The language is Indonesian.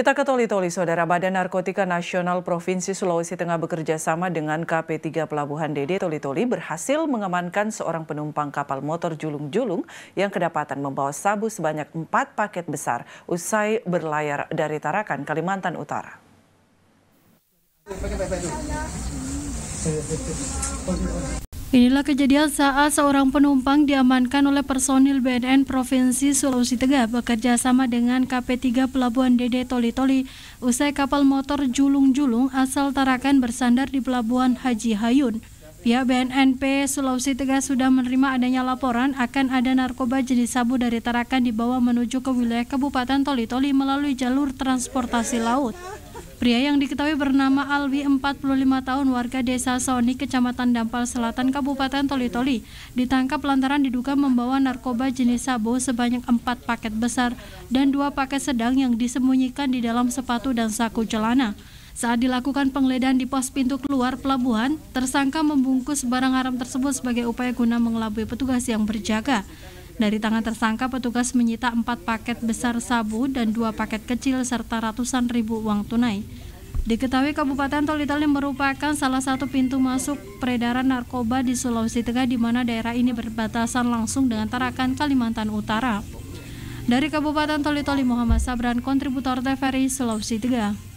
Kita ke Toli-Toli, Saudara Badan Narkotika Nasional Provinsi Sulawesi Tengah bekerja sama dengan KP3 Pelabuhan Dede Toli-Toli berhasil mengamankan seorang penumpang kapal motor julung-julung yang kedapatan membawa sabu sebanyak 4 paket besar usai berlayar dari Tarakan, Kalimantan Utara. Inilah kejadian saat seorang penumpang diamankan oleh personil BNN Provinsi Sulawesi Tengah bekerja sama dengan KP3 Pelabuhan Dede Toli-Toli usai kapal motor julung-julung asal Tarakan bersandar di Pelabuhan Haji Hayun. Pihak BNNP Sulawesi Tengah sudah menerima adanya laporan akan ada narkoba jenis sabu dari Tarakan dibawa menuju ke wilayah Kabupaten Toli-Toli melalui jalur transportasi laut. Pria yang diketahui bernama Alwi, 45 tahun, warga desa Soni, kecamatan Dampal Selatan, Kabupaten Toli-Toli, ditangkap lantaran diduga membawa narkoba jenis sabu sebanyak 4 paket besar dan 2 paket sedang yang disembunyikan di dalam sepatu dan saku celana. Saat dilakukan penggeledahan di pos pintu keluar pelabuhan, tersangka membungkus barang haram tersebut sebagai upaya guna mengelabui petugas yang berjaga. Dari tangan tersangka, petugas menyita empat paket besar sabu dan dua paket kecil serta ratusan ribu uang tunai. Diketahui Kabupaten Tolitali Toli merupakan salah satu pintu masuk peredaran narkoba di Sulawesi Tengah di mana daerah ini berbatasan langsung dengan Tarakan, Kalimantan Utara. Dari Kabupaten Tolitali, Muhammad Sabran, kontributor TVRI Sulawesi Tengah.